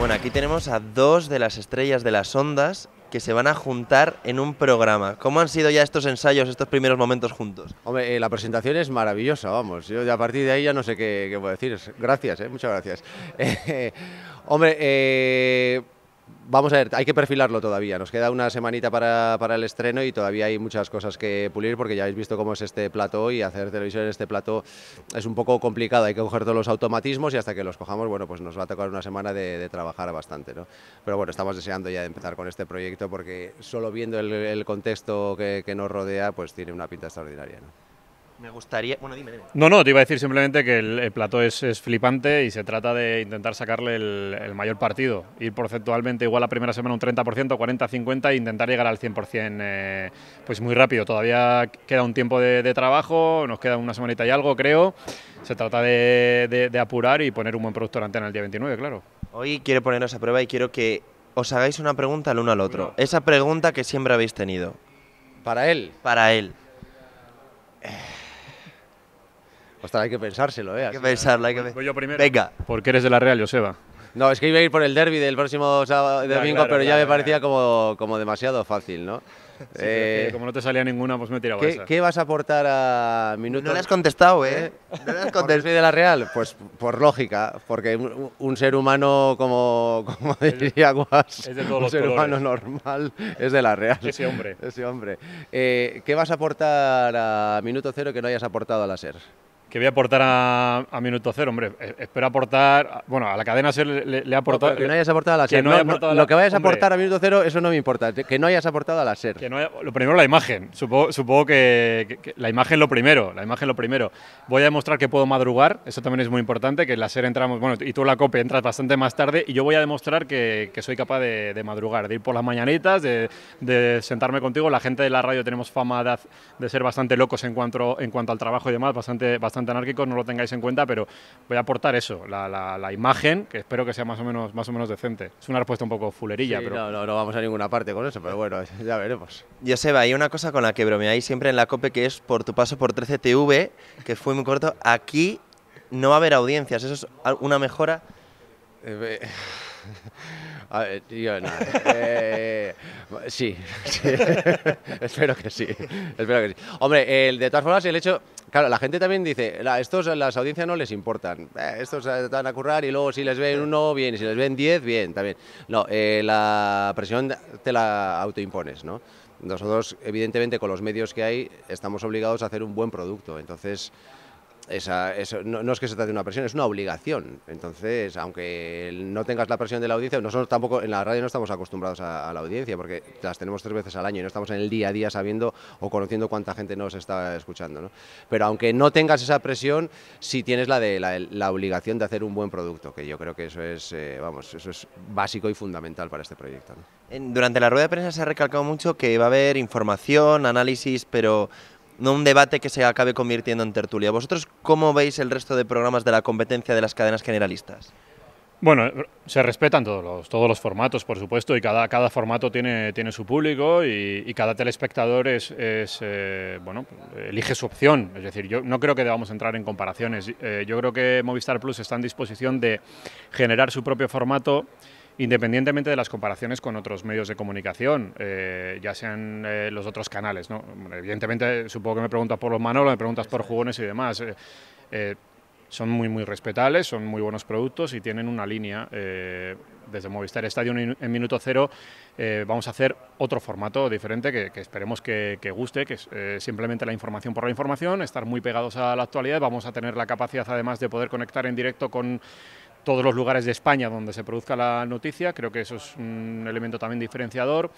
Bueno, aquí tenemos a dos de las estrellas de las ondas que se van a juntar en un programa. ¿Cómo han sido ya estos ensayos, estos primeros momentos juntos? Hombre, eh, la presentación es maravillosa, vamos. Yo a partir de ahí ya no sé qué, qué puedo decir. Gracias, eh, muchas gracias. Eh, hombre, eh, Vamos a ver, hay que perfilarlo todavía. Nos queda una semanita para, el estreno y todavía hay muchas cosas que pulir porque ya habéis visto cómo es este plato y hacer televisión en este plato es un poco complicado. Hay que coger todos los automatismos y hasta que los cojamos, bueno, pues nos va a tocar una semana de, trabajar bastante, ¿no? Pero bueno, estamos deseando ya empezar con este proyecto porque solo viendo el, contexto que, que, nos rodea, pues tiene una pinta extraordinaria, ¿no? Me gustaría. Bueno, dime, No, no, te iba a decir simplemente que el, el plato es, flipante y se trata de intentar sacarle el, mayor partido. Ir porcentualmente igual la primera semana un 30%, 40, 50 e intentar llegar al 100% eh, pues muy rápido. Todavía queda un tiempo de, trabajo, nos queda una semanita y algo, creo. Se trata de, apurar y poner un buen producto en antena el día 29, claro. Hoy quiero poneros a prueba y quiero que os hagáis una pregunta el uno al otro. Esa pregunta que siempre habéis tenido. ¿Para él? Para él. Eh. Ostras, hay que pensárselo, ¿eh? Hay que pensarlo, hay que Voy yo primero. Venga. Porque eres de la Real, Joseba. No, es que iba a ir por el derby del próximo sábado, domingo, pero ya me parecía como, como demasiado fácil, ¿no? Eh, como no te salía ninguna, pues me tiraba ¿qué, ¿Qué vas a aportar a Minuto? No le has contestado, ¿eh? ¿Eh? has contestado? de la Real? Pues por lógica, porque un, ser humano, como, como diría Guas, un ser humano normal es de la Real. Ese hombre. Ese hombre. Eh, ¿Qué vas a aportar a Minuto Cero que no hayas aportado a la SER? que voy a aportar a, Minuto Cero, hombre, e, espero aportar, bueno, a la cadena ser le, le, aportado... que no hayas eh, aportado a la SER, lo que vayas a aportar a Minuto Cero, eso no me importa, que no hayas aportado a la SER. lo primero la imagen, supongo, que, la imagen lo primero, la imagen lo primero. Voy a demostrar que puedo madrugar, eso también es muy importante, que la SER entramos, bueno, y tú la COPE entras bastante más tarde, y yo voy a demostrar que, soy capaz de, madrugar, de ir por las mañanitas, de, sentarme contigo, la gente de la radio tenemos fama de, de, ser bastante locos en cuanto, en cuanto al trabajo y demás, bastante, bastante no lo tengáis en cuenta, pero voy a aportar eso, la, imagen, que espero que sea más o menos, más o menos decente. Es una respuesta un poco fulerilla, pero... No, no, vamos a ninguna parte con eso, pero bueno, ya veremos. Joseba, hay una cosa con la que bromeáis siempre en la COPE, que es por tu paso por 13TV, que fue muy corto, aquí no va a haber audiencias, eso es una mejora... a no, sí, espero que sí. Espero que sí. Hombre, el, de todas formas, el hecho, Claro, la gente también dice, la, estos las audiencias no les importan, eh, estos eh, van a currar y luego si les ven uno, bien, y si les ven diez, bien, también. No, eh, la presión te la autoimpones, ¿no? Nosotros, evidentemente, con los medios que hay, estamos obligados a hacer un buen producto, entonces no, es que se trate de una presión, es una obligación. Entonces, aunque no tengas la presión de la audiencia, nosotros tampoco en la radio no estamos acostumbrados a, la audiencia porque las tenemos tres veces al año y no estamos en el día a día sabiendo o conociendo cuánta gente nos está escuchando. Pero aunque no tengas esa presión, sí tienes la de la, obligación de hacer un buen producto, que yo creo que eso es, eh, vamos, eso es básico y fundamental para este proyecto. Durante la rueda de prensa se ha recalcado mucho que va a haber información, análisis, pero no un debate que se acabe convirtiendo en tertulia. ¿Vosotros cómo veis el resto de programas de la competencia de las cadenas generalistas? Bueno, eh, se respetan todos los, todos los formatos, por supuesto, y cada, cada formato tiene, tiene su público y, cada telespectador es, eh, bueno, elige su opción. Es decir, yo no creo que debamos entrar en comparaciones. Eh, yo creo que Movistar Plus está en disposición de generar su propio formato independientemente de las comparaciones con otros medios de comunicación, eh, ya sean eh, los otros canales. Evidentemente, eh, supongo que me preguntas por los Manolo, me preguntas por jugones y demás. son muy, muy respetables, son muy buenos productos y tienen una línea. desde Movistar Estadio en minuto cero vamos a hacer otro formato diferente que, esperemos que, que, guste, que es simplemente la información por la información, estar muy pegados a la actualidad. Vamos a tener la capacidad además de poder conectar en directo con todos los lugares de España donde se produzca la noticia. Creo que eso es un elemento también diferenciador.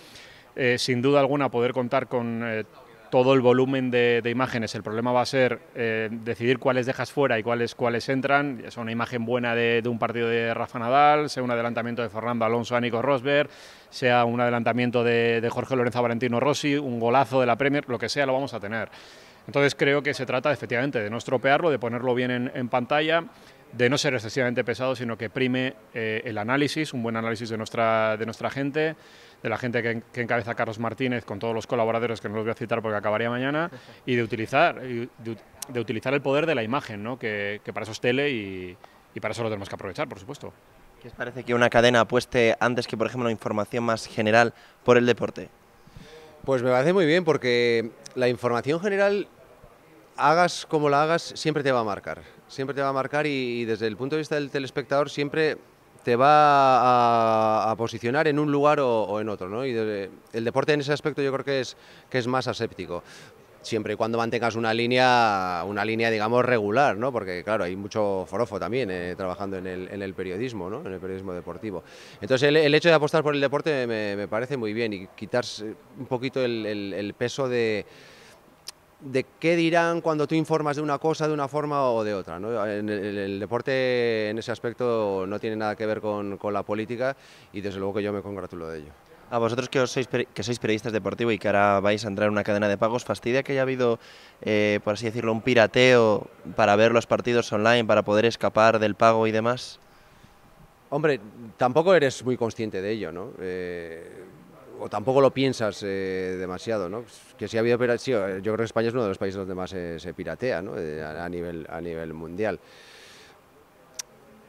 Eh, sin duda alguna, poder contar con eh, todo el volumen de, imágenes. El problema va a ser eh, decidir cuáles dejas fuera y cuáles, cuáles entran. Es una imagen buena de, un partido de Rafa Nadal, sea un adelantamiento de Fernando Alonso a Nico Rosberg, sea un adelantamiento de, Jorge Lorenzo Valentino Rossi, un golazo de la Premier, lo que sea, lo vamos a tener. Entonces creo que se trata efectivamente de no estropearlo, de ponerlo bien en, en pantalla de no ser excesivamente pesado, sino que prime eh, el análisis, un buen análisis de nuestra, de nuestra gente, de la gente que, encabeza Carlos Martínez, con todos los colaboradores que no los voy a citar porque acabaría mañana, y de utilizar, de, utilizar el poder de la imagen, que, para eso es tele y, y para eso lo tenemos que aprovechar, por supuesto. ¿Qué os parece que una cadena apueste antes que, por ejemplo, la información más general por el deporte? Pues me parece muy bien porque la información general hagas como la hagas, siempre te va a marcar. Siempre te va a marcar y, desde el punto de vista del telespectador siempre te va a, posicionar en un lugar o, en otro. Y el deporte en ese aspecto yo creo que es, que es más aséptico siempre y cuando mantengas una línea, una línea digamos regular, ¿no? Porque claro, hay mucho forofo también eh, trabajando en el, periodismo, ¿no? En el periodismo deportivo. Entonces el, hecho de apostar por el deporte me, parece muy bien y quitarse un poquito el peso de de qué dirán cuando tú informas de una cosa de una forma o de otra. ¿no? El, deporte en ese aspecto no tiene nada que ver con, la política y desde luego que yo me congratulo de ello. A vosotros que, sois, que periodistas deportivos y que ahora vais a entrar en una cadena de pagos, ¿fastidia que haya habido, eh, por así decirlo, un pirateo para ver los partidos online, para poder escapar del pago y demás? Hombre, tampoco eres muy consciente de ello, ¿no? Eh, o tampoco lo piensas eh, demasiado, ¿no? Que si ha habido piratería, eh, yo creo que España es uno de los países donde más eh, se, piratea, ¿no? a, nivel, a nivel mundial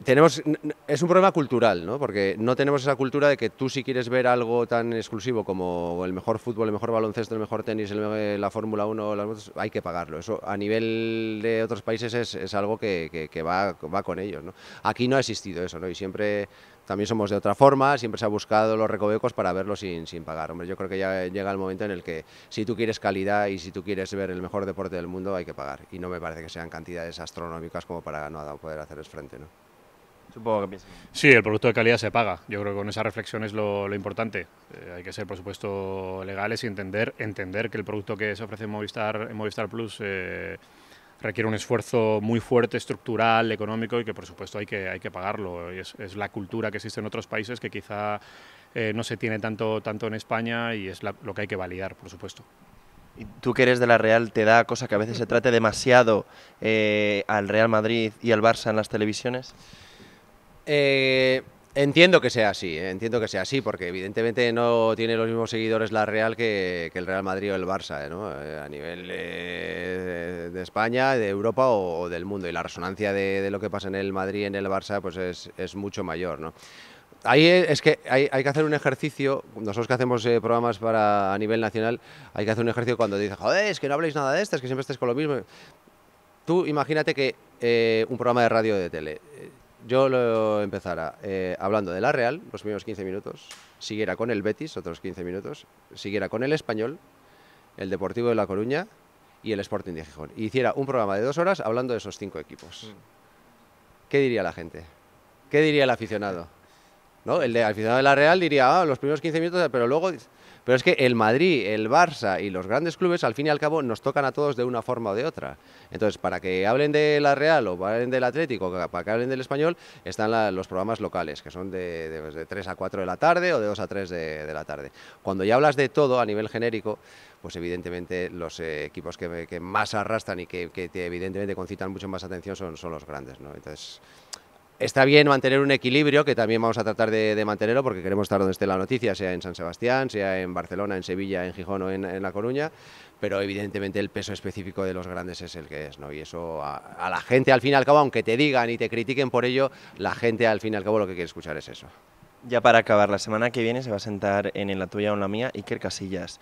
tenemos, es un problema cultural, ¿no? porque no tenemos esa cultura de que tú si quieres ver algo tan exclusivo como el mejor fútbol, el mejor baloncesto, el mejor tenis, la Fórmula 1, hay que pagarlo. Eso a nivel de otros países es, algo que, va, con ellos. ¿no? Aquí no ha existido eso ¿no? y siempre también somos de otra forma, siempre se ha buscado los recovecos para verlo sin, sin pagar. Hombre, yo creo que ya llega el momento en el que si tú quieres calidad y si tú quieres ver el mejor deporte del mundo hay que pagar y no me parece que sean cantidades astronómicas como para no poder hacerles frente. ¿no? Sí, el producto de calidad se paga. Yo creo que con esa reflexión es lo, importante. Eh, hay que ser, por supuesto, legales y entender, entender que el producto que se ofrece en Movistar, Movistar Plus eh, requiere un esfuerzo muy fuerte, estructural, económico y que, por supuesto, hay que, hay que pagarlo. Es, la cultura que existe en otros países que quizá eh, no se tiene tanto, tanto en España y es lo que hay que validar, por supuesto. Y tú que eres de la Real, ¿te da cosa que a veces se trate demasiado al Real Madrid y al Barça en las televisiones? Eh, entiendo que sea así, eh, entiendo que sea así, porque evidentemente no tiene los mismos seguidores la Real que, el Real Madrid o el Barça, eh, a nivel de España, de Europa o, del mundo. Y la resonancia de, lo que pasa en el Madrid y en el Barça pues es, mucho mayor, ¿no? Ahí es que hay, que hacer un ejercicio, nosotros que hacemos programas para a nivel nacional, hay que hacer un ejercicio cuando dices, joder, es que no habléis nada de esto, es que siempre estés con lo mismo. Tú imagínate que un programa de radio o de tele yo lo empezara eh, hablando de la Real, los primeros 15 minutos, siguiera con el Betis, otros 15 minutos, siguiera con el Español, el Deportivo de La Coruña y el Sporting de Gijón. Y hiciera un programa de dos horas hablando de esos cinco equipos. Mm. ¿Qué diría la gente? ¿Qué diría el aficionado? ¿no? El al final de la Real diría, ah, los primeros 15 minutos, pero luego... Pero es que el Madrid, el Barça y los grandes clubes, al fin y al cabo, nos tocan a todos de una forma o de otra. Entonces, para que hablen de la Real o para hablen del Atlético, para que hablen del español, están los programas locales, que son de, de, 3 pues, a 4 de la tarde o de 2 a 3 de, la tarde. Cuando ya hablas de todo a nivel genérico, pues evidentemente los eh, equipos que, más arrastran y que, te, evidentemente concitan mucho más atención son, son los grandes. ¿no? Entonces. Está bien mantener un equilibrio, que también vamos a tratar de, mantenerlo, porque queremos estar donde esté la noticia, sea en San Sebastián, sea en Barcelona, en Sevilla, en Gijón o en, La Coruña, pero evidentemente el peso específico de los grandes es el que es, ¿no? Y eso a, la gente, al fin y al cabo, aunque te digan y te critiquen por ello, la gente, al fin y al cabo, lo que quiere escuchar es eso. Ya para acabar, la semana que viene se va a sentar en, la tuya o en la mía Iker Casillas.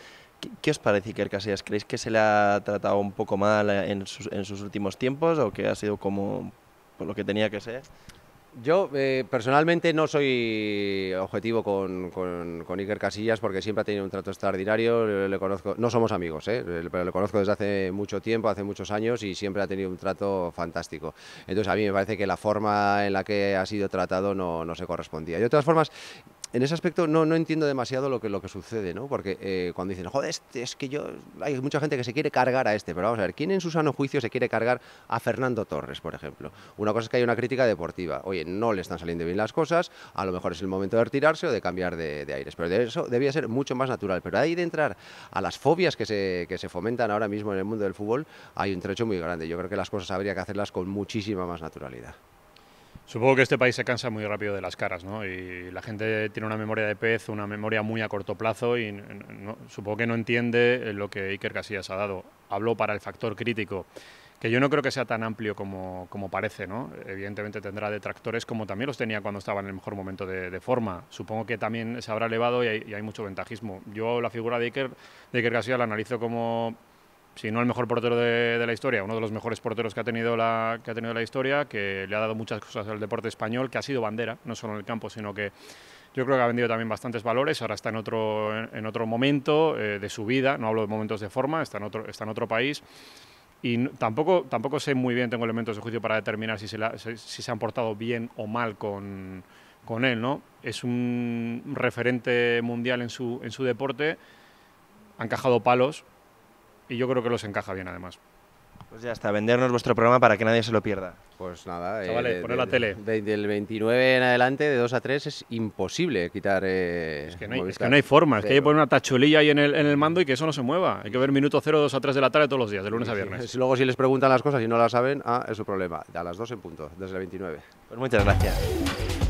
¿Qué, os parece Iker Casillas? ¿Creéis que se le ha tratado un poco mal en sus, en sus últimos tiempos o que ha sido como por lo que tenía que ser? Yo eh, personalmente no soy objetivo con, con, Iker Casillas porque siempre ha tenido un trato extraordinario. Le, conozco, no somos amigos, eh, pero le conozco desde hace mucho tiempo, hace muchos años y siempre ha tenido un trato fantástico. Entonces a mí me parece que la forma en la que ha sido tratado no, se correspondía. de todas formas, en ese aspecto no, no entiendo demasiado lo que, lo que sucede, ¿no? Porque eh, cuando dicen, joder, este, es que yo, hay mucha gente que se quiere cargar a este, pero vamos a ver, ¿quién en su sano juicio se quiere cargar a Fernando Torres, por ejemplo? Una cosa es que hay una crítica deportiva, oye, no le están saliendo bien las cosas, a lo mejor es el momento de retirarse o de cambiar de, de aires, pero de eso debía ser mucho más natural, pero ahí de entrar a las fobias que se, que se fomentan ahora mismo en el mundo del fútbol, hay un trecho muy grande, yo creo que las cosas habría que hacerlas con muchísima más naturalidad. Supongo que este país se cansa muy rápido de las caras, ¿no? Y la gente tiene una memoria de pez, una memoria muy a corto plazo y supongo que no entiende eh, lo que Iker Casillas ha dado. Habló para el factor crítico, que yo no creo que sea tan amplio como, como parece, ¿no? Evidentemente tendrá detractores como también los tenía cuando estaba en el mejor momento de, forma. Supongo que también se habrá elevado y hay, mucho ventajismo. Yo la figura de Iker, de Iker Casillas la analizo como si no el mejor portero de, la historia, uno de los mejores porteros que ha, tenido la, que ha tenido la historia, que le ha dado muchas cosas al deporte español, que ha sido bandera, no solo en el campo, sino que yo creo que ha vendido también bastantes valores, ahora está en otro, en, otro momento eh, de su vida, no hablo de momentos de forma, está en otro, está en otro país. Y tampoco, tampoco sé muy bien, tengo elementos de juicio para determinar si se, se han portado bien o mal con, con él. ¿no? Es un referente mundial en su, en su deporte, han cajado palos, y yo creo que los encaja bien además. Pues ya está, vendernos vuestro programa para que nadie se lo pierda. Pues nada, eh, poner la tele. del 29 en adelante, de 2 a 3, es imposible quitar. Eh, es, que no hay, forma, es que hay que poner una tachulilla ahí en el, en el, mando y que eso no se mueva. Hay que ver minuto 0, 2 a 3 de la tarde todos los días, de lunes a viernes. Luego, si les preguntan las cosas y no las saben, ah, es su problema. A las 2 en punto, desde el 29. Pues muchas gracias.